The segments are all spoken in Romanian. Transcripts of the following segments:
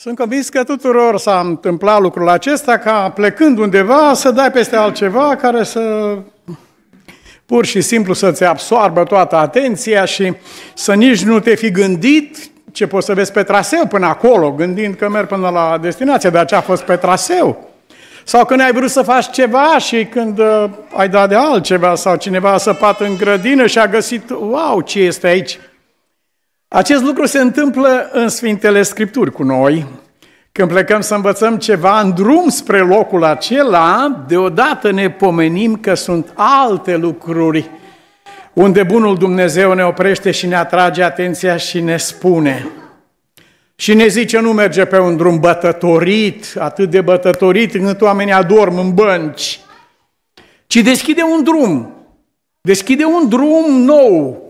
Sunt convins că tuturor s-a întâmplat lucrul acesta ca plecând undeva să dai peste altceva care să pur și simplu să-ți absoarbă toată atenția și să nici nu te fi gândit ce poți să vezi pe traseu până acolo, gândind că merg până la destinație, dar ce a fost pe traseu. Sau când ai vrut să faci ceva și când uh, ai dat de altceva sau cineva a săpat în grădină și a găsit, wow, ce este aici? Acest lucru se întâmplă în Sfintele Scripturi cu noi. Când plecăm să învățăm ceva în drum spre locul acela, deodată ne pomenim că sunt alte lucruri unde bunul Dumnezeu ne oprește și ne atrage atenția și ne spune. Și ne zice, nu merge pe un drum bătătorit, atât de bătătorit încât oamenii adorm în bănci, ci deschide un drum, deschide un drum nou,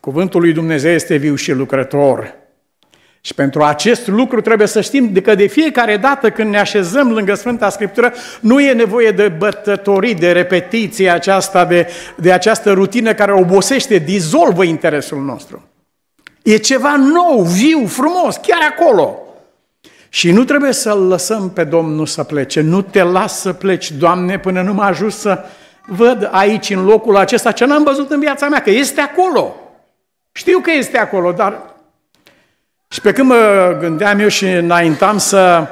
Cuvântul lui Dumnezeu este viu și lucrător. Și pentru acest lucru trebuie să știm că de fiecare dată când ne așezăm lângă Sfânta Scriptură, nu e nevoie de bătătorii, de repetiție aceasta, de, de această rutină care obosește, dizolvă interesul nostru. E ceva nou, viu, frumos, chiar acolo. Și nu trebuie să-L lăsăm pe Domnul să plece. Nu te las să pleci, Doamne, până nu mă ajut să văd aici, în locul acesta, ce n-am văzut în viața mea, că este acolo. Știu că este acolo, dar... Și pe când mă gândeam eu și înaintam să,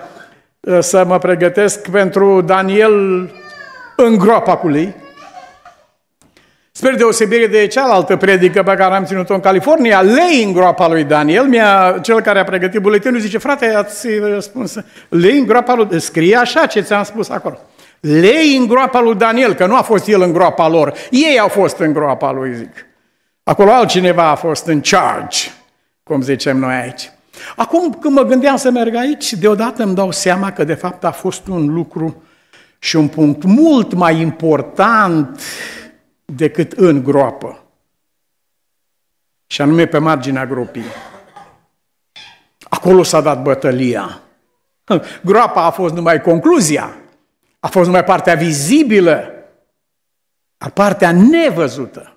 să mă pregătesc pentru Daniel în groapa cu lei, Sper deosebire de cealaltă predică pe care am ținut-o în California, lei în groapa lui Daniel, mi-a, cel care a pregătit buletinul zice, frate, ați răspuns, lei în groapa lui, scrie așa ce ți-am spus acolo. Lei în groapa lui Daniel, că nu a fost el în groapa lor, ei au fost în groapa lui, zic. Acolo altcineva a fost în charge, cum zicem noi aici. Acum, când mă gândeam să merg aici, deodată îmi dau seama că, de fapt, a fost un lucru și un punct mult mai important decât în groapă. Și anume pe marginea gropii. Acolo s-a dat bătălia. Groapa a fost numai concluzia, a fost numai partea vizibilă, a partea nevăzută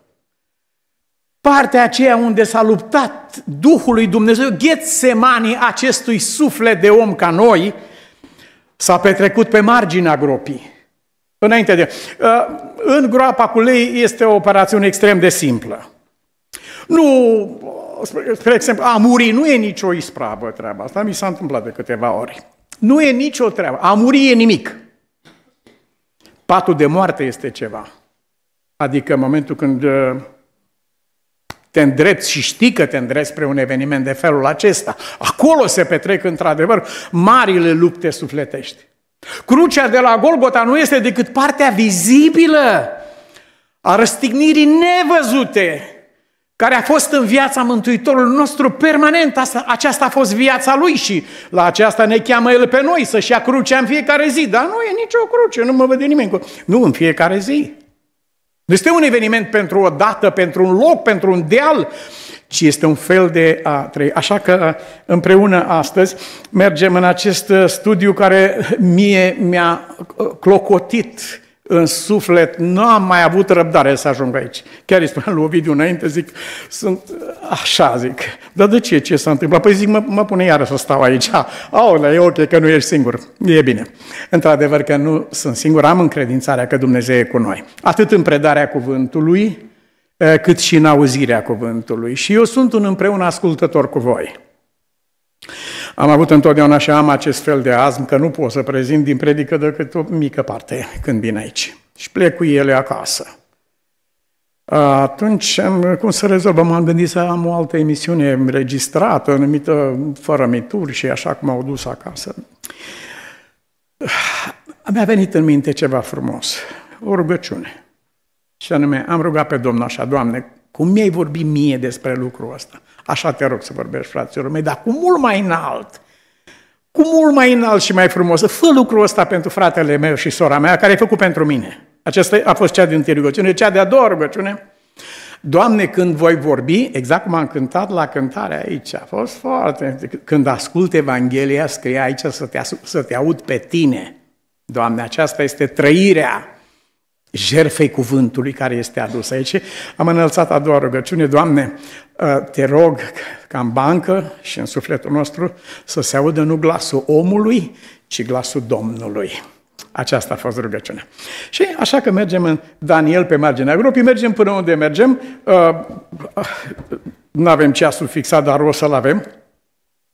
partea aceea unde s-a luptat Duhul lui Dumnezeu, ghețemanii acestui suflet de om ca noi, s-a petrecut pe marginea gropii. Înainte de... Uh, în groapa cu lei este o operațiune extrem de simplă. Nu, spre exemplu, a muri nu e nicio ispravă treaba asta, mi s-a întâmplat de câteva ori. Nu e nicio treabă, a muri e nimic. Patul de moarte este ceva. Adică în momentul când uh, te îndrepți și știi că te îndrepți spre un eveniment de felul acesta. Acolo se petrec într-adevăr marile lupte sufletești. Crucea de la Golgota nu este decât partea vizibilă a răstignirii nevăzute care a fost în viața Mântuitorului nostru permanent. Asta, aceasta a fost viața lui și la aceasta ne cheamă el pe noi să-și ia crucea în fiecare zi. Dar nu e nicio cruce, nu mă vede nimeni Nu, în fiecare zi. Nu este un eveniment pentru o dată, pentru un loc, pentru un deal, ci este un fel de a trăi. Așa că uh, împreună astăzi mergem în acest uh, studiu care mie mi-a uh, clocotit în suflet, nu am mai avut răbdare să ajung aici. Chiar îi spuneam lui Ovidiu înainte, zic, sunt așa, zic, dar de ce, ce s-a întâmplat? Păi zic, mă, mă pune iară să stau aici. Aole, e ok că nu ești singur, e bine. Într-adevăr că nu sunt singur, am încredințarea că Dumnezeu e cu noi. Atât în predarea cuvântului, cât și în auzirea cuvântului. Și eu sunt un împreună ascultător cu voi. Am avut întotdeauna și am acest fel de azm că nu pot să prezint din predică decât o mică parte când vin aici. Și plec cu ele acasă. Atunci, cum să rezolvăm? Am gândit să am o altă emisiune înregistrată, numită Fără mituri și așa cum au dus acasă. Mi-a venit în minte ceva frumos, o rugăciune. Și anume, am rugat pe Domnul așa, Doamne, cum mi-ai vorbit mie despre lucrul ăsta? Așa te rog să vorbești, fraților mei, dar cu mult mai înalt, cu mult mai înalt și mai frumos. Fă lucrul ăsta pentru fratele meu și sora mea, care ai făcut pentru mine. Aceasta a fost cea din rugăciune, cea de-a doua rugăciune. Doamne, când voi vorbi, exact cum am cântat la cântare aici, a fost foarte... Când ascult Evanghelia, scrie aici să te, să te aud pe tine. Doamne, aceasta este trăirea jerfei cuvântului care este adus aici. Am înălțat a doua rugăciune, Doamne, ă, te rog ca în bancă și în sufletul nostru să se audă nu glasul omului, ci glasul Domnului. Aceasta a fost rugăciunea. Și așa că mergem în Daniel pe marginea grupii, mergem până unde mergem. Ă, ă, nu avem ceasul fixat, dar o să-l avem.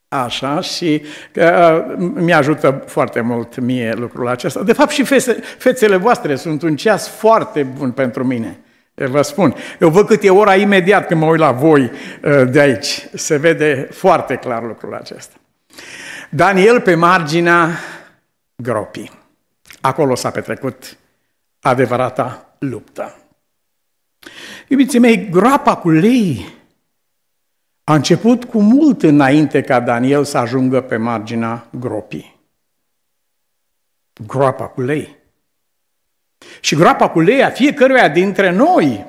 Așa, și uh, mi-ajută foarte mult mie lucrul acesta. De fapt, și fețe, fețele voastre sunt un ceas foarte bun pentru mine. Vă spun, eu văd cât e ora imediat când mă uit la voi uh, de aici. Se vede foarte clar lucrul acesta. Daniel pe marginea gropii. Acolo s-a petrecut adevărata luptă. Iubiții mei, groapa cu lei a început cu mult înainte ca Daniel să ajungă pe marginea gropii. Groapa cu lei. Și groapa cu lei a fiecăruia dintre noi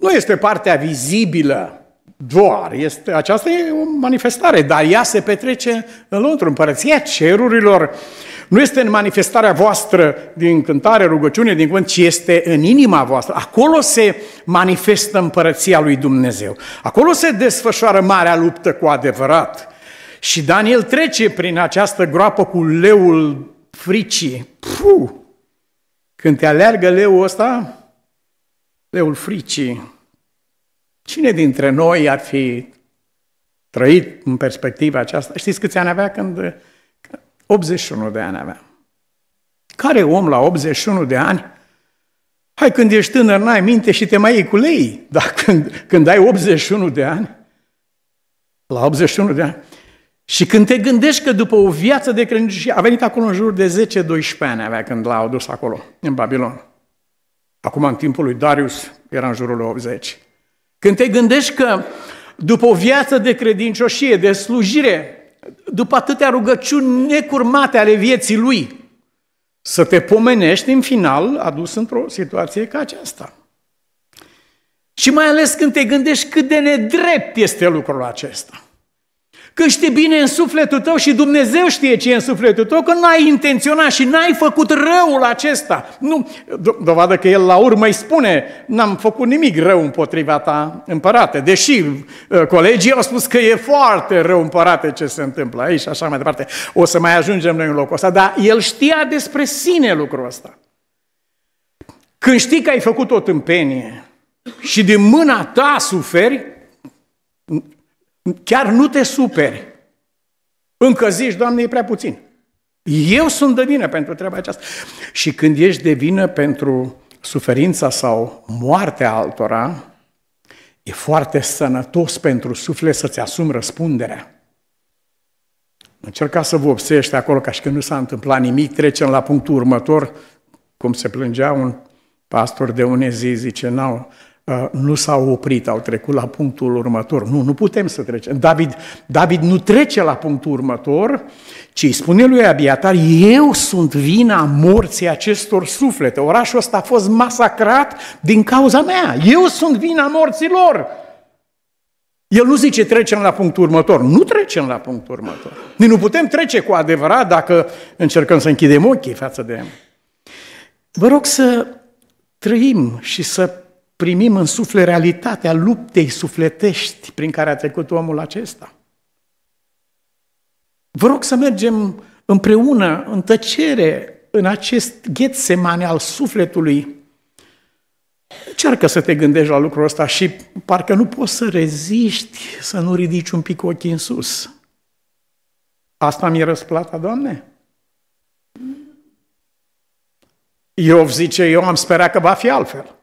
nu este partea vizibilă doar. Este, aceasta e o manifestare, dar ea se petrece în lăuntru. Împărăția cerurilor nu este în manifestarea voastră din cântare, rugăciune, din cuvânt, ci este în inima voastră. Acolo se manifestă împărăția lui Dumnezeu. Acolo se desfășoară marea luptă cu adevărat. Și Daniel trece prin această groapă cu leul fricii. Puh! Când te aleargă leul ăsta, leul fricii, cine dintre noi ar fi trăit în perspectiva aceasta? Știți câți ani avea când 81 de ani aveam. Care om la 81 de ani? Hai, când ești tânăr, n-ai minte și te mai iei cu lei, dar când, când ai 81 de ani, la 81 de ani, și când te gândești că după o viață de credincioșie, a venit acolo în jur de 10-12 ani avea când l-au dus acolo, în Babilon. Acum, în timpul lui Darius, era în jurul lui 80. Când te gândești că după o viață de credincioșie, de slujire, după atâtea rugăciuni necurmate ale vieții lui, să te pomenești în final adus într-o situație ca aceasta. Și mai ales când te gândești cât de nedrept este lucrul acesta. Că știi bine în sufletul tău și Dumnezeu știe ce e în sufletul tău, că n-ai intenționat și n-ai făcut răul acesta. Nu, dovadă că el la urmă îi spune, n-am făcut nimic rău împotriva ta, împărate. Deși uh, colegii au spus că e foarte rău, împărate, ce se întâmplă aici și așa mai departe. O să mai ajungem noi în locul ăsta, dar el știa despre sine lucrul ăsta. Când știi că ai făcut o tâmpenie și din mâna ta suferi, Chiar nu te superi. Încă zici, Doamne, e prea puțin. Eu sunt de vină pentru treaba aceasta. Și când ești de vină pentru suferința sau moartea altora, e foarte sănătos pentru suflet să-ți asumi răspunderea. Încerca să vă obsești acolo ca și când nu s-a întâmplat nimic, trecem la punctul următor, cum se plângea un pastor de une zi, zice, n-au, Uh, nu s-au oprit, au trecut la punctul următor. Nu, nu putem să trecem. David, David nu trece la punctul următor, ci îi spune lui Abiatar, eu sunt vina morții acestor suflete. Orașul ăsta a fost masacrat din cauza mea. Eu sunt vina morților. El nu zice trecem la punctul următor. Nu trecem la punctul următor. Noi nu putem trece cu adevărat dacă încercăm să închidem ochii față de el. Vă rog să trăim și să primim în suflet realitatea luptei sufletești prin care a trecut omul acesta. Vă rog să mergem împreună, în tăcere, în acest ghețemane al sufletului. Cearcă să te gândești la lucrul ăsta și parcă nu poți să reziști să nu ridici un pic ochii în sus. Asta mi-e răsplata, Doamne? Iov zice, eu am sperat că va fi altfel.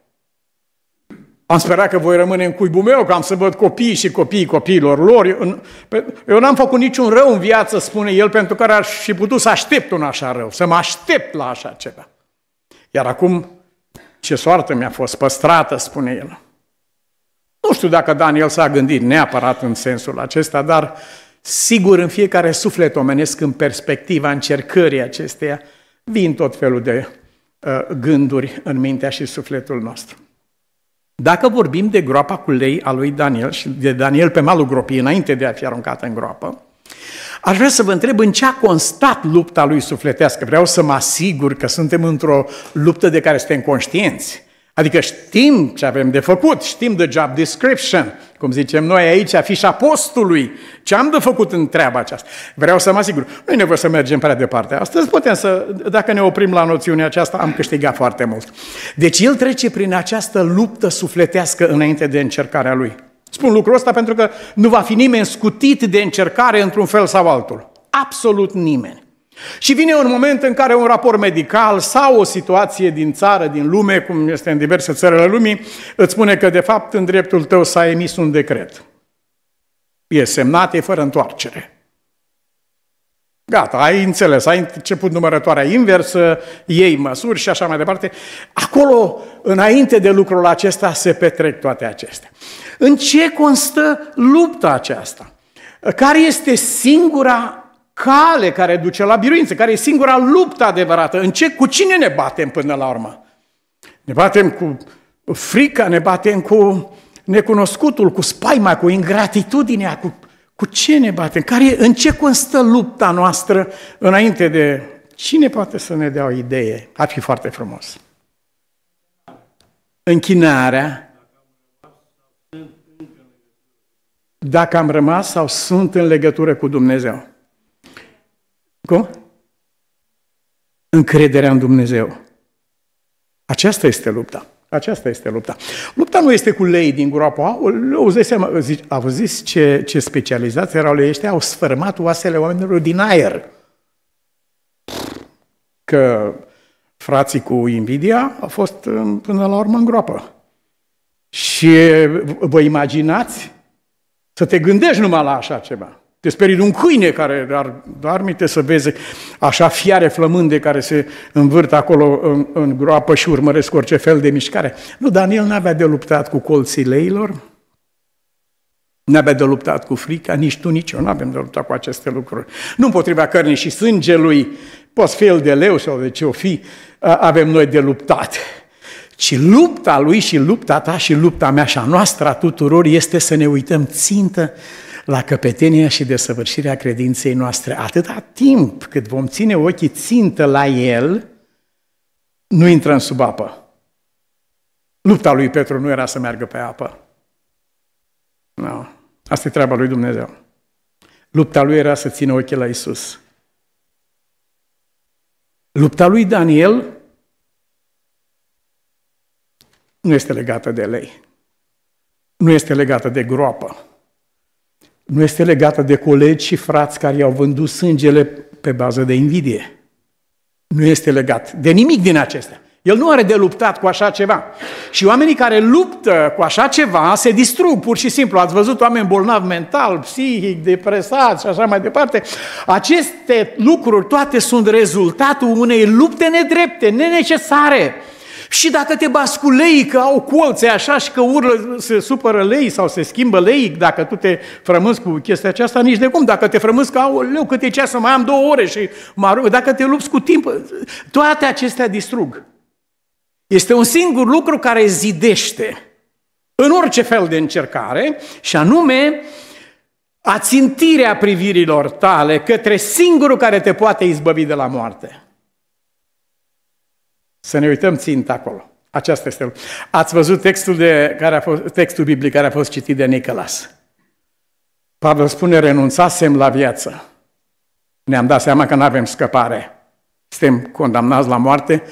Am sperat că voi rămâne în cuibul meu, că am să văd copiii și copiii copiilor lor. Eu, n-am făcut niciun rău în viață, spune el, pentru care aș fi putut să aștept un așa rău, să mă aștept la așa ceva. Iar acum, ce soartă mi-a fost păstrată, spune el. Nu știu dacă Daniel s-a gândit neapărat în sensul acesta, dar sigur în fiecare suflet omenesc în perspectiva încercării acesteia vin tot felul de uh, gânduri în mintea și sufletul nostru. Dacă vorbim de groapa cu lei a lui Daniel și de Daniel pe malul gropii, înainte de a fi aruncat în groapă, aș vrea să vă întreb în ce a constat lupta lui sufletească. Vreau să mă asigur că suntem într-o luptă de care suntem conștienți. Adică știm ce avem de făcut, știm de job description, cum zicem noi aici, afișa postului, ce am de făcut în treaba aceasta. Vreau să mă asigur, nu e nevoie să mergem prea departe. Astăzi putem să, dacă ne oprim la noțiunea aceasta, am câștigat foarte mult. Deci el trece prin această luptă sufletească înainte de încercarea lui. Spun lucrul ăsta pentru că nu va fi nimeni scutit de încercare într-un fel sau altul. Absolut nimeni. Și vine un moment în care un raport medical sau o situație din țară, din lume, cum este în diverse țări ale lumii, îți spune că de fapt în dreptul tău s-a emis un decret. E semnat, e fără întoarcere. Gata, ai înțeles, ai început numărătoarea inversă, iei măsuri și așa mai departe. Acolo, înainte de lucrul acesta, se petrec toate acestea. În ce constă lupta aceasta? Care este singura cale care duce la biruință, care e singura luptă adevărată. În ce, cu cine ne batem până la urmă? Ne batem cu frica, ne batem cu necunoscutul, cu spaima, cu ingratitudinea, cu, cu ce ne batem? Care, în ce constă lupta noastră înainte de... Cine poate să ne dea o idee? Ar fi foarte frumos. Închinarea. Dacă am rămas sau sunt în legătură cu Dumnezeu. Cum? Încrederea în Dumnezeu. Aceasta este lupta. Aceasta este lupta. Lupta nu este cu lei din groapa, au zis, au zis ce, ce specializați erau lei ăștia, au sfârmat oasele oamenilor din aer. Că frații cu invidia au fost până la urmă în groapă. Și vă imaginați să te gândești numai la așa ceva. Te sperii de un câine care ar doarmite să vezi așa fiare flămânde care se învârt acolo în, în groapă și urmăresc orice fel de mișcare. Nu, Daniel n-avea de luptat cu colții leilor, n-avea de luptat cu frica, nici tu, nici eu n-avem de luptat cu aceste lucruri. Nu împotriva cărnii și sângelui, poți fi el de leu sau de ce o fi, avem noi de luptat. Ci lupta lui și lupta ta și lupta mea și a noastră a tuturor este să ne uităm țintă la căpetenia și desăvârșirea credinței noastre. Atâta timp cât vom ține ochii țintă la El, nu intrăm sub apă. Lupta lui Petru nu era să meargă pe apă. Nu. No. Asta e treaba lui Dumnezeu. Lupta lui era să țină ochii la Isus. Lupta lui Daniel nu este legată de lei. Nu este legată de groapă nu este legată de colegi și frați care i-au vândut sângele pe bază de invidie. Nu este legat de nimic din acestea. El nu are de luptat cu așa ceva. Și oamenii care luptă cu așa ceva se distrug pur și simplu. Ați văzut oameni bolnavi mental, psihic, depresați și așa mai departe. Aceste lucruri toate sunt rezultatul unei lupte nedrepte, nenecesare. Și dacă te bați cu că au colțe așa și că urlă, se supără lei sau se schimbă lei, dacă tu te frămânzi cu chestia aceasta, nici de cum. Dacă te frămânzi că, au leu, câte ceas să mai am două ore și mă dacă te lupți cu timp, toate acestea distrug. Este un singur lucru care zidește în orice fel de încercare și anume ațintirea privirilor tale către singurul care te poate izbăvi de la moarte. Să ne uităm țint acolo. Aceasta este. Ați văzut textul, de, care a fost, textul biblic care a fost citit de Nicolas. Pavel spune, renunțasem la viață. Ne-am dat seama că nu avem scăpare. Suntem condamnați la moarte.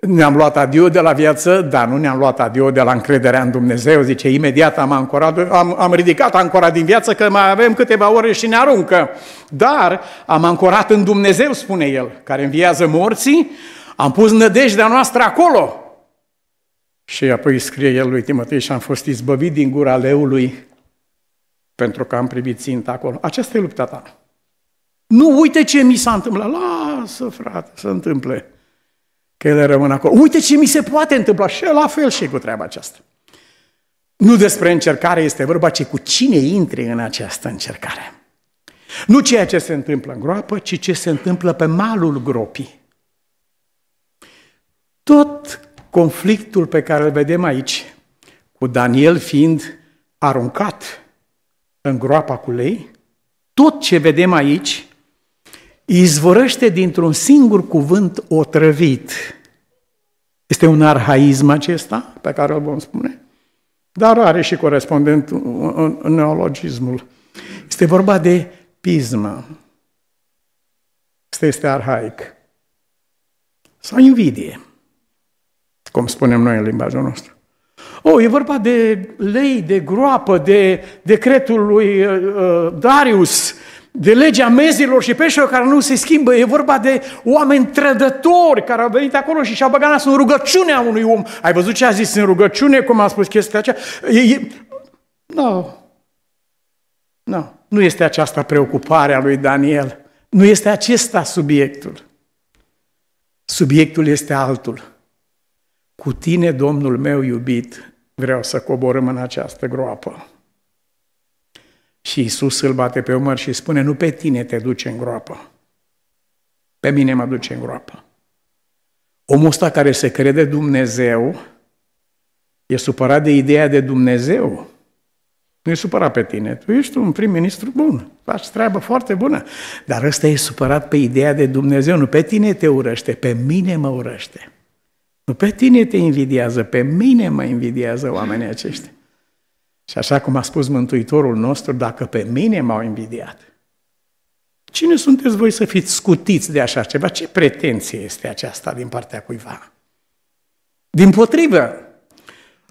Ne-am luat adio de la viață, dar nu ne-am luat adio de la încrederea în Dumnezeu. Zice, imediat am, ancorat, am, am ridicat ancora din viață, că mai avem câteva ore și ne aruncă. Dar am ancorat în Dumnezeu, spune el, care înviază morții, am pus nădejdea noastră acolo. Și apoi scrie el lui Timotei și am fost izbăvit din gura leului pentru că am primit ținta acolo. Aceasta e lupta ta. Nu uite ce mi s-a întâmplat. Lasă, frate, să întâmple. Că ele rămân acolo. Uite ce mi se poate întâmpla. Și la fel și cu treaba aceasta. Nu despre încercare este vorba, ci cu cine intri în această încercare. Nu ceea ce se întâmplă în groapă, ci ce se întâmplă pe malul gropii tot conflictul pe care îl vedem aici, cu Daniel fiind aruncat în groapa cu lei, tot ce vedem aici izvorăște dintr-un singur cuvânt otrăvit. Este un arhaism acesta pe care îl vom spune, dar are și corespondent în neologismul. Este vorba de pismă. Asta este arhaic. Sau invidie cum spunem noi în limbajul nostru. Oh, e vorba de lei, de groapă, de decretul lui uh, uh Darius, de legea mezilor și peșilor care nu se schimbă. E vorba de oameni trădători care au venit acolo și și-au băgat în rugăciunea unui om. Ai văzut ce a zis în rugăciune, cum a spus chestia aceea? E, e... No. No. Nu este aceasta preocuparea lui Daniel. Nu este acesta subiectul. Subiectul este altul. Cu tine, Domnul meu iubit, vreau să coborâm în această groapă. Și Isus îl bate pe umăr și spune, nu pe tine te duce în groapă, pe mine mă duce în groapă. Omul ăsta care se crede Dumnezeu e supărat de ideea de Dumnezeu. Nu e supărat pe tine. Tu ești un prim-ministru bun, faci treabă foarte bună. Dar ăsta e supărat pe ideea de Dumnezeu, nu pe tine te urăște, pe mine mă urăște. Nu pe tine te invidiază, pe mine mă invidiază oamenii aceștia. Și așa cum a spus Mântuitorul nostru, dacă pe mine m-au invidiat, cine sunteți voi să fiți scutiți de așa ceva? Ce pretenție este aceasta din partea cuiva? Din potrivă,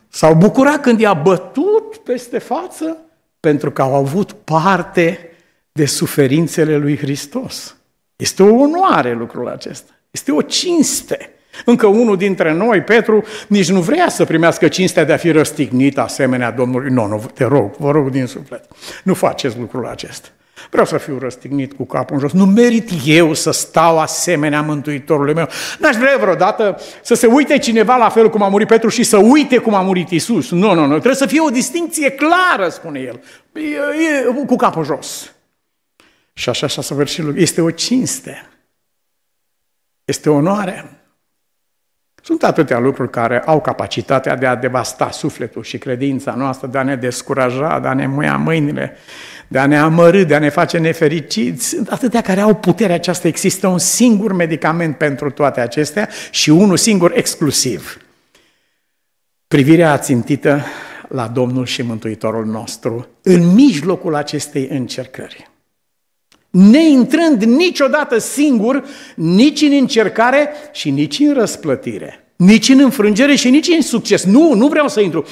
s-au bucurat când i-a bătut peste față pentru că au avut parte de suferințele lui Hristos. Este o onoare lucrul acesta. Este o cinste. Încă unul dintre noi, Petru, nici nu vrea să primească cinstea de a fi răstignit asemenea Domnului. Nu, nu, te rog, vă rog din suflet, nu faceți lucrul acesta. Vreau să fiu răstignit cu capul în jos. Nu merit eu să stau asemenea Mântuitorului meu. N-aș vrea vreodată să se uite cineva la fel cum a murit Petru și să uite cum a murit Isus. Nu, nu, nu. Trebuie să fie o distinție clară, spune el. E, e, cu capul jos. Și așa așa să săvârșit lucrul. Este o cinste. Este onoare. Sunt atâtea lucruri care au capacitatea de a devasta sufletul și credința noastră, de a ne descuraja, de a ne muia mâinile, de a ne amărâ, de a ne face nefericiți. Sunt atâtea care au puterea aceasta. Există un singur medicament pentru toate acestea și unul singur exclusiv. Privirea ațintită la Domnul și Mântuitorul nostru în mijlocul acestei încercări neintrând niciodată singur, nici în încercare și nici în răsplătire. Nici în înfrângere și nici în succes. Nu, nu vreau să intru.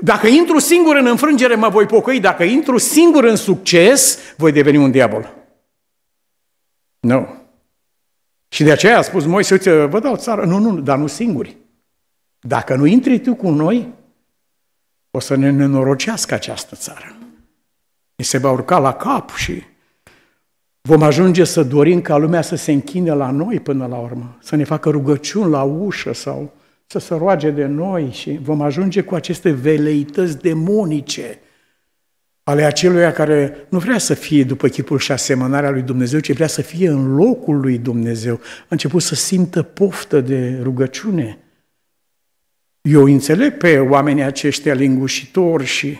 Dacă intru singur în înfrângere, mă voi pocăi. Dacă intru singur în succes, voi deveni un diavol. Nu. Și de aceea a spus Moise, uite, vă dau țară. Nu, nu, dar nu singuri. Dacă nu intri tu cu noi, o să ne nenorocească această țară. Mi se va urca la cap și Vom ajunge să dorim ca lumea să se închine la noi până la urmă, să ne facă rugăciuni la ușă sau să se roage de noi și vom ajunge cu aceste veleități demonice ale aceluia care nu vrea să fie după chipul și asemănarea lui Dumnezeu, ci vrea să fie în locul lui Dumnezeu. A început să simtă poftă de rugăciune. Eu înțeleg pe oamenii aceștia lingușitori și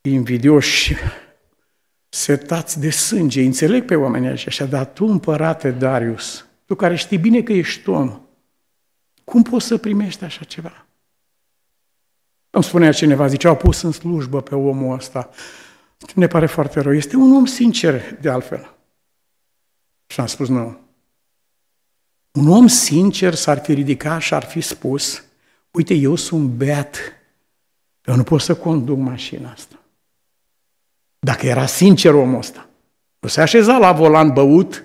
invidioși setați de sânge. Înțeleg pe oamenii aceștia, dar tu, împărate Darius, tu care știi bine că ești om, cum poți să primești așa ceva? Îmi spunea cineva, zice, au pus în slujbă pe omul ăsta. Ne pare foarte rău. Este un om sincer, de altfel. Și am spus, nu. Un om sincer s-ar fi ridicat și ar fi spus, uite, eu sunt beat, eu nu pot să conduc mașina asta. Dacă era sincer omul ăsta, nu se așeza la volan băut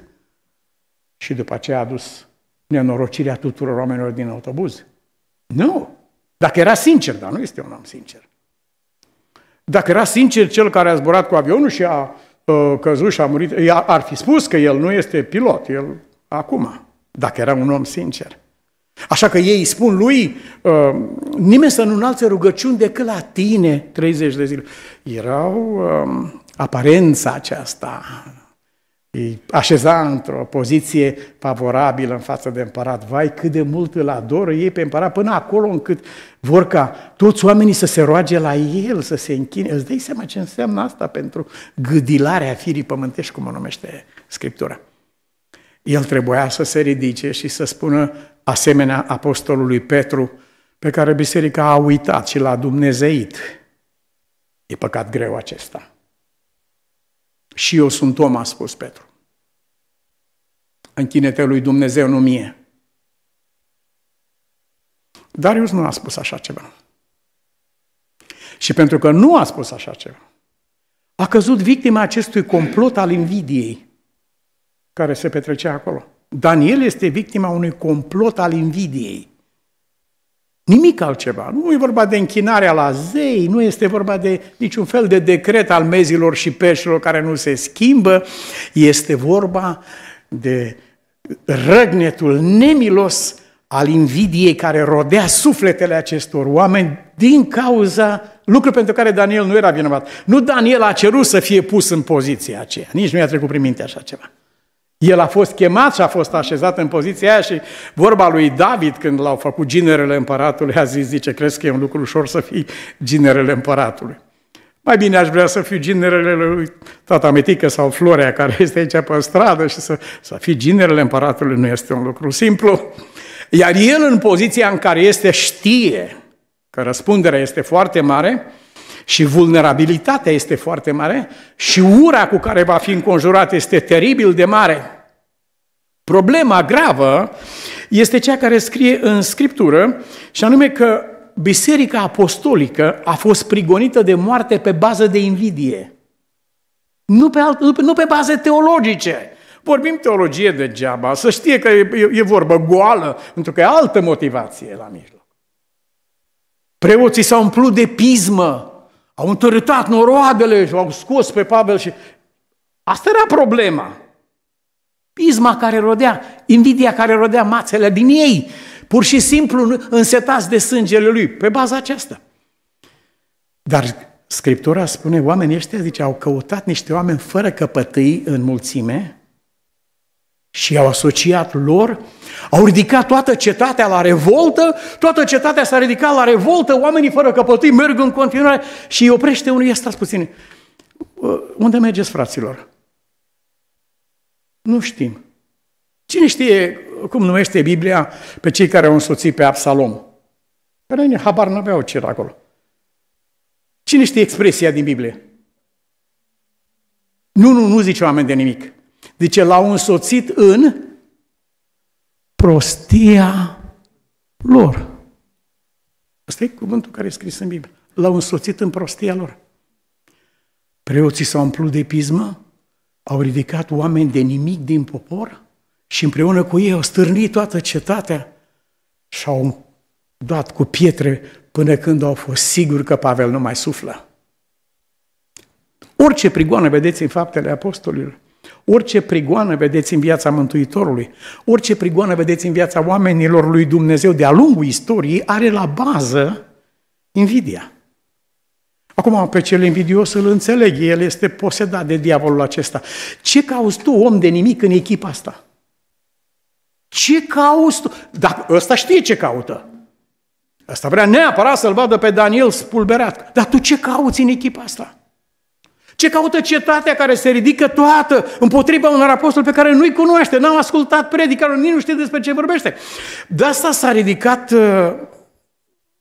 și după aceea a dus nenorocirea tuturor oamenilor din autobuz. Nu! Dacă era sincer, dar nu este un om sincer. Dacă era sincer cel care a zburat cu avionul și a uh, căzut și a murit, ar fi spus că el nu este pilot, el acum, dacă era un om sincer. Așa că ei spun lui, ă, nimeni să nu înalțe rugăciuni decât la tine 30 de zile. Erau aparența aceasta, îi așeza într-o poziție favorabilă în față de împărat. Vai, cât de mult îl adoră ei pe împărat, până acolo încât vor ca toți oamenii să se roage la el, să se închine. Îți dai seama ce înseamnă asta pentru gâdilarea firii pământești, cum o numește Scriptura. El trebuia să se ridice și să spună asemenea apostolului Petru, pe care biserica a uitat și l-a dumnezeit. E păcat greu acesta. Și eu sunt om, a spus Petru. Închinete lui Dumnezeu, nu mie. Darius nu a spus așa ceva. Și pentru că nu a spus așa ceva, a căzut victima acestui complot al invidiei care se petrecea acolo. Daniel este victima unui complot al invidiei. Nimic altceva. Nu e vorba de închinarea la zei, nu este vorba de niciun fel de decret al mezilor și peșilor care nu se schimbă. Este vorba de răgnetul nemilos al invidiei care rodea sufletele acestor oameni din cauza lucrurilor pentru care Daniel nu era vinovat. Nu Daniel a cerut să fie pus în poziția aceea, nici nu i-a trecut prin minte așa ceva. El a fost chemat și a fost așezat în poziția aia și vorba lui David când l-au făcut ginerele împăratului a zis, zice, crezi că e un lucru ușor să fii ginerele împăratului. Mai bine aș vrea să fiu ginerele lui tata Metică sau Florea care este aici pe stradă și să, să fii ginerele împăratului nu este un lucru simplu. Iar el în poziția în care este știe că răspunderea este foarte mare, și vulnerabilitatea este foarte mare și ura cu care va fi înconjurat este teribil de mare. Problema gravă este cea care scrie în Scriptură, și anume că Biserica Apostolică a fost prigonită de moarte pe bază de invidie. Nu pe, alt, nu pe, nu pe baze teologice. Vorbim teologie degeaba, să știe că e, e, e vorbă goală, pentru că e altă motivație la mijloc. Preoții s-au umplut de pismă, au întărâtat noroadele și au scos pe Pavel și... Asta era problema. Pisma care rodea, invidia care rodea mațele din ei, pur și simplu însetați de sângele lui, pe baza aceasta. Dar Scriptura spune, oamenii ăștia, zice, au căutat niște oameni fără căpătâi în mulțime și au asociat lor, au ridicat toată cetatea la revoltă, toată cetatea s-a ridicat la revoltă, oamenii fără căpătâi merg în continuare și îi oprește unul, ia stați puțin, unde mergeți, fraților? Nu știm. Cine știe cum numește Biblia pe cei care au însoțit pe Absalom? Care noi habar nu aveau ce era acolo. Cine știe expresia din Biblie? Nu, nu, nu zice oameni de nimic. Zice, l-au însoțit în prostia lor. Asta e cuvântul care e scris în Biblie. L-au însoțit în prostia lor. Preoții s-au umplut de pismă, au ridicat oameni de nimic din popor și împreună cu ei au stârnit toată cetatea și au dat cu pietre până când au fost siguri că Pavel nu mai suflă. Orice prigoană vedeți în faptele apostolilor, orice prigoană vedeți în viața Mântuitorului, orice prigoană vedeți în viața oamenilor lui Dumnezeu de-a lungul istoriei, are la bază invidia. Acum, pe cel invidios îl înțeleg, el este posedat de diavolul acesta. Ce cauți tu, om de nimic, în echipa asta? Ce cauți tu? Dar ăsta știe ce caută. Ăsta vrea neapărat să-l vadă pe Daniel spulberat. Dar tu ce cauți în echipa asta? Ce caută cetatea care se ridică toată împotriva unor apostol pe care nu-i cunoaște, n-au ascultat predica, nici nu știe despre ce vorbește? De asta s-a ridicat uh,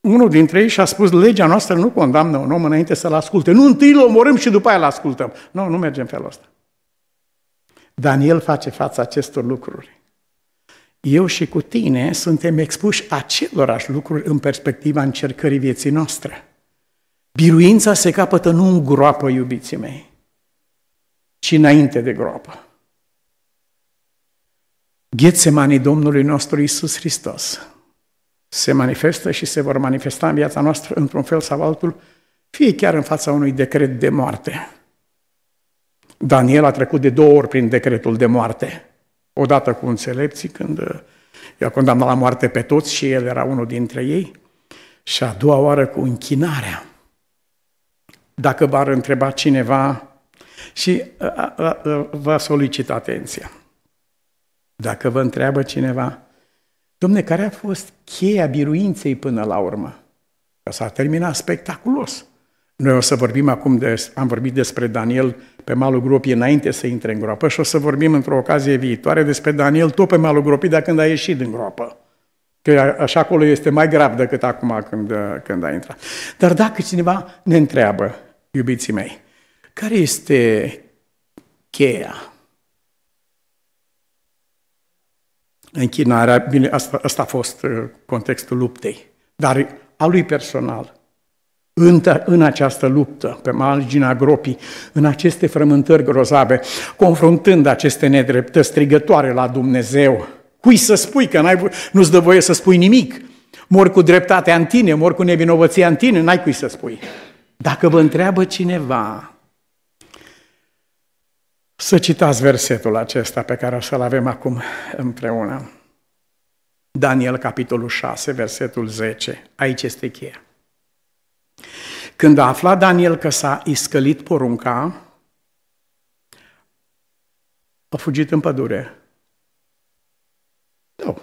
unul dintre ei și-a spus, legea noastră nu condamnă un om înainte să-l asculte. Nu întâi îl omorâm și după aia îl ascultăm. Nu, nu mergem felul ăsta. Daniel face față acestor lucruri. Eu și cu tine suntem expuși acelorași lucruri în perspectiva încercării vieții noastre. Biruința se capătă nu în groapă, iubiții mei, ci înainte de groapă. Ghețemanii Domnului nostru Isus Hristos se manifestă și se vor manifesta în viața noastră într-un fel sau altul, fie chiar în fața unui decret de moarte. Daniel a trecut de două ori prin decretul de moarte. Odată cu înțelepții, când uh, i-a condamnat la moarte pe toți și el era unul dintre ei, și a doua oară cu închinarea. Dacă v-ar întreba cineva, și uh, uh, vă solicit atenția, dacă vă întreabă cineva, Domne, care a fost cheia biruinței până la urmă? Că s-a terminat spectaculos. Noi o să vorbim acum, de, am vorbit despre Daniel pe malul gropii înainte să intre în groapă și o să vorbim într-o ocazie viitoare despre Daniel tot pe malul gropii, dar când a ieșit din groapă. Că așa acolo este mai grav decât acum când, când a intrat. Dar dacă cineva ne întreabă, iubiții mei, care este cheia închinarea, bine, asta, asta a fost uh, contextul luptei, dar a lui personal, în, în această luptă, pe marginea gropii, în aceste frământări grozave, confruntând aceste nedreptăți strigătoare la Dumnezeu, cui să spui că n-ai, nu-ți dă voie să spui nimic? Mor cu dreptatea în tine, mor cu nevinovăția în tine, n-ai cui să spui. Dacă vă întreabă cineva, să citați versetul acesta pe care o să-l avem acum împreună. Daniel, capitolul 6, versetul 10. Aici este cheia. Când a aflat Daniel că s-a iscălit porunca, a fugit în pădure. Nu.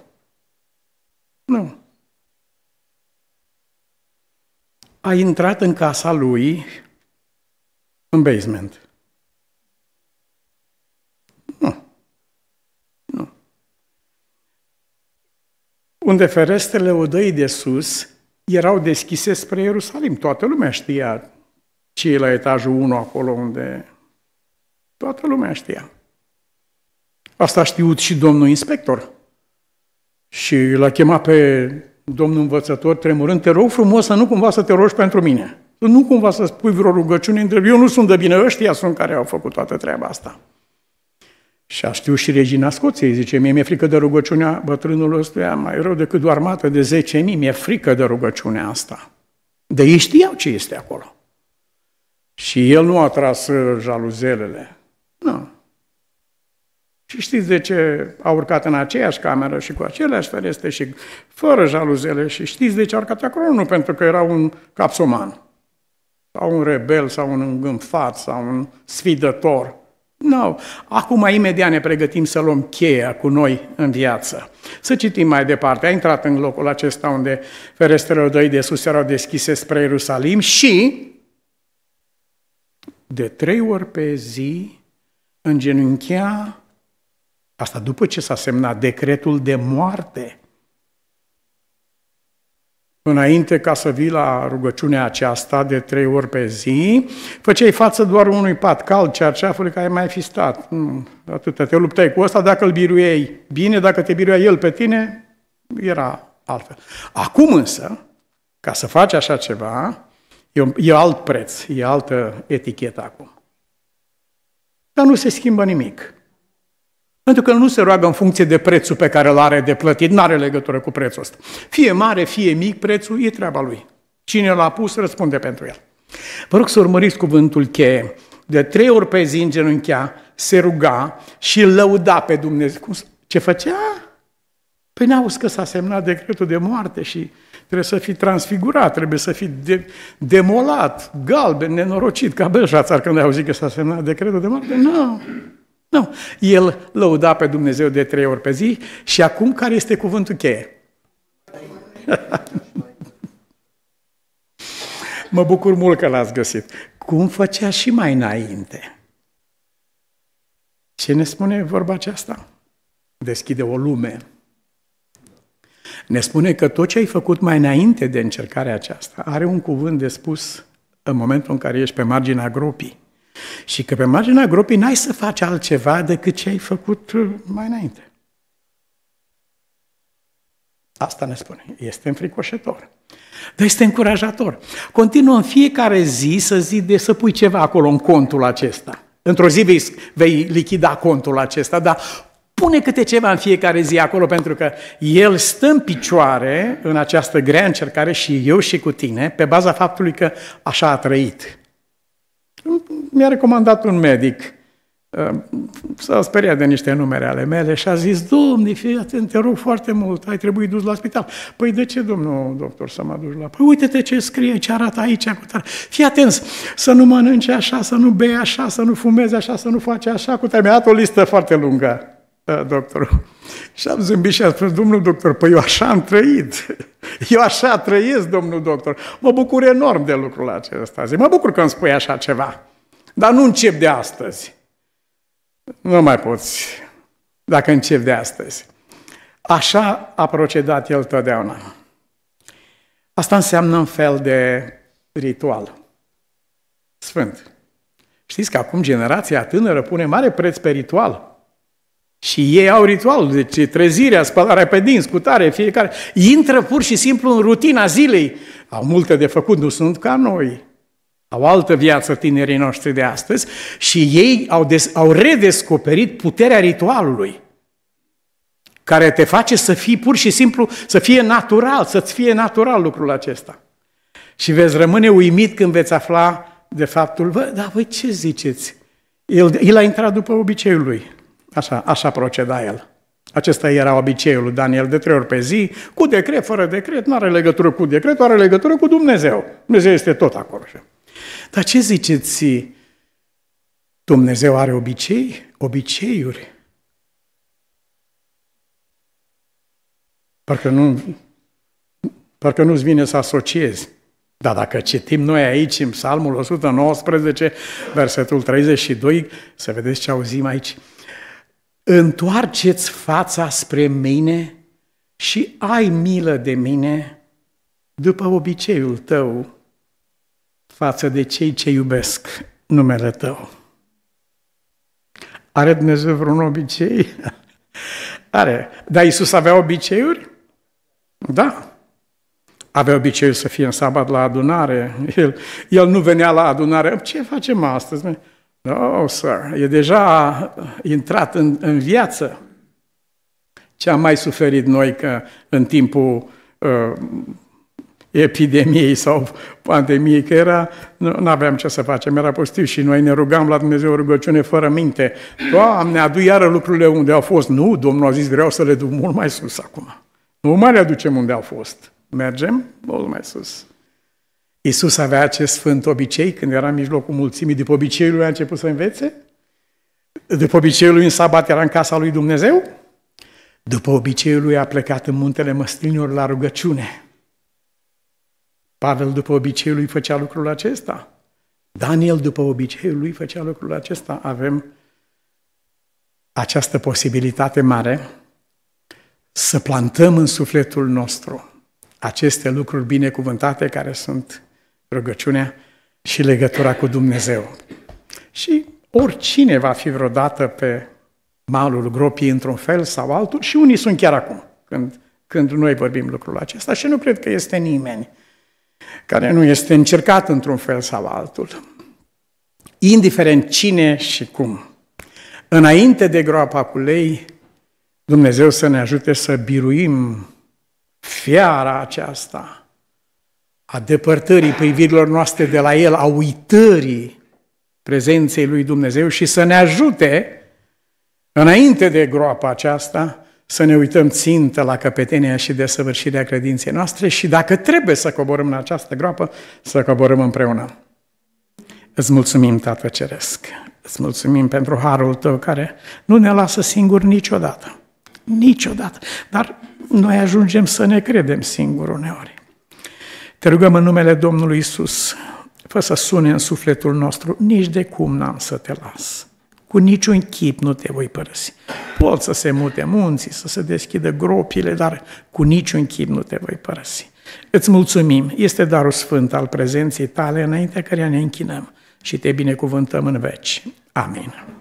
Nu. A intrat în casa lui, în basement. unde ferestrele odăi de sus erau deschise spre Ierusalim. Toată lumea știa ce e la etajul 1 acolo unde... Toată lumea știa. Asta a știut și domnul inspector. Și l-a chemat pe domnul învățător tremurând, te rog frumos să nu cumva să te rogi pentru mine. Nu cumva să spui vreo rugăciune între eu nu sunt de bine, ăștia sunt care au făcut toată treaba asta. Și a știu și regina Scoției, zice, mie mi-e frică de rugăciunea bătrânul ăstuia, mai rău decât o armată de 10.000, mi-e frică de rugăciunea asta. De ei știau ce este acolo. Și el nu a tras jaluzelele. Nu. Și știți de ce a urcat în aceeași cameră și cu aceleași fereste și fără jaluzele și știți de ce a urcat acolo? Nu pentru că era un capsoman sau un rebel sau un îngânfat sau un sfidător nu. No. Acum, imediat ne pregătim să luăm cheia cu noi în viață. Să citim mai departe. A intrat în locul acesta unde ferestrele doi de sus erau deschise spre Ierusalim și de trei ori pe zi îngenunchea, asta după ce s-a semnat decretul de moarte Înainte ca să vii la rugăciunea aceasta de trei ori pe zi, făceai față doar unui pat cald, cerceafului care ai mai fi stat. Nu, atâta. Te luptai cu ăsta, dacă îl biruiei bine, dacă te biruia el pe tine, era altfel. Acum însă, ca să faci așa ceva, e alt preț, e altă etichetă acum. Dar nu se schimbă nimic. Pentru că nu se roagă în funcție de prețul pe care îl are de plătit, nu are legătură cu prețul ăsta. Fie mare, fie mic, prețul e treaba lui. Cine l-a pus, răspunde pentru el. Vă rog să urmăriți cuvântul cheie. De trei ori pe zi în genunchea, se ruga și lăuda pe Dumnezeu. Cum, ce făcea? Păi ne că s-a semnat decretul de moarte și trebuie să fi transfigurat, trebuie să fi de, demolat, galben, nenorocit, ca Belșațar când a auzit că s-a semnat decretul de moarte. Nu! No. Nu. El lăuda pe Dumnezeu de trei ori pe zi și acum care este cuvântul cheie? mă bucur mult că l-ați găsit. Cum făcea și mai înainte? Ce ne spune vorba aceasta? Deschide o lume. Ne spune că tot ce ai făcut mai înainte de încercarea aceasta are un cuvânt de spus în momentul în care ești pe marginea gropii. Și că pe marginea gropii n-ai să faci altceva decât ce ai făcut uh, mai înainte. Asta ne spune. Este înfricoșător. Dar este încurajator. Continuă în fiecare zi să de să pui ceva acolo în contul acesta. Într-o zi vei, vei lichida contul acesta, dar pune câte ceva în fiecare zi acolo, pentru că el stă în picioare în această grea încercare și eu și cu tine, pe baza faptului că așa a trăit. Mi-a recomandat un medic, uh, s-a speriat de niște numere ale mele și a zis, domnule, fii atent, te rog foarte mult, ai trebuit dus la spital. Păi de ce, domnul doctor, să mă duci la... Păi uite-te ce scrie, ce arată aici, cu tare. Fii atent, să nu mănânci așa, să nu bei așa, să nu fumezi așa, să nu faci așa, cu tare. Mi-a dat o listă foarte lungă, uh, doctorul. Și am zâmbit și am spus, domnul doctor, păi eu așa am trăit. Eu așa trăiesc, domnul doctor. Mă bucur enorm de lucrul acesta. Zic, mă bucur că îmi spui așa ceva. Dar nu încep de astăzi. Nu mai poți dacă încep de astăzi. Așa a procedat el totdeauna. Asta înseamnă un fel de ritual sfânt. Știți că acum generația tânără pune mare preț pe ritual. Și ei au ritualul, deci trezirea, spălarea pe dinți, scutare, fiecare. Intră pur și simplu în rutina zilei. Au multe de făcut, nu sunt ca noi. Au altă viață tinerii noștri de astăzi și ei au, des, au redescoperit puterea ritualului care te face să fii pur și simplu, să fie natural, să-ți fie natural lucrul acesta. Și veți rămâne uimit când veți afla de faptul, vă, dar voi ce ziceți? El, el a intrat după obiceiul lui. Așa, așa proceda el. Acesta era obiceiul lui Daniel de trei ori pe zi, cu decret, fără decret, nu are legătură cu decret, are legătură cu Dumnezeu. Dumnezeu este tot acolo. Dar ce ziceți? Dumnezeu are obicei? Obiceiuri. Parcă nu, parcă nu-ți vine să asociezi. Dar dacă citim noi aici în Psalmul 119, versetul 32, să vedeți ce auzim aici. Întoarceți fața spre mine și ai milă de mine după obiceiul tău față de cei ce iubesc numele tău. Are Dumnezeu vreun obicei? Are. Dar Isus avea obiceiuri? Da. Avea obiceiul să fie în sabat la adunare. El, el nu venea la adunare. Ce facem astăzi? No, oh, sir, e deja intrat în, în viață. Ce am mai suferit noi că în timpul uh, epidemiei sau pandemiei, că era, nu aveam ce să facem, era postiv și noi ne rugam la Dumnezeu rugăciune fără minte. Doamne, adu iară lucrurile unde au fost. Nu, Domnul a zis, vreau să le duc mult mai sus acum. Nu mai le aducem unde au fost. Mergem mult mai sus. Iisus avea acest sfânt obicei, când era în mijlocul mulțimii, după obiceiul lui a început să învețe? După obiceiul lui în sabat era în casa lui Dumnezeu? După obiceiul lui a plecat în muntele măslinilor la rugăciune. Pavel după obiceiul lui făcea lucrul acesta. Daniel după obiceiul lui făcea lucrul acesta. Avem această posibilitate mare să plantăm în sufletul nostru aceste lucruri binecuvântate care sunt rugăciunea și legătura cu Dumnezeu. Și oricine va fi vreodată pe malul gropii într-un fel sau altul, și unii sunt chiar acum, când, când noi vorbim lucrul acesta, și nu cred că este nimeni care nu este încercat într-un fel sau altul, indiferent cine și cum. Înainte de groapa cu lei, Dumnezeu să ne ajute să biruim fiara aceasta, a depărtării privirilor noastre de la El, a uitării prezenței lui Dumnezeu și să ne ajute, înainte de groapa aceasta, să ne uităm țintă la căpetenia și desăvârșirea credinței noastre și dacă trebuie să coborâm în această groapă, să coborâm împreună. Îți mulțumim, Tată Ceresc, îți mulțumim pentru harul tău care nu ne lasă singuri niciodată. Niciodată. Dar noi ajungem să ne credem singuri uneori. Te rugăm în numele Domnului Isus, fă să sune în sufletul nostru, nici de cum n-am să te las. Cu niciun chip nu te voi părăsi. Pot să se mute munții, să se deschidă gropile, dar cu niciun chip nu te voi părăsi. Îți mulțumim, este darul sfânt al prezenței tale înaintea căreia ne închinăm și te binecuvântăm în veci. Amin.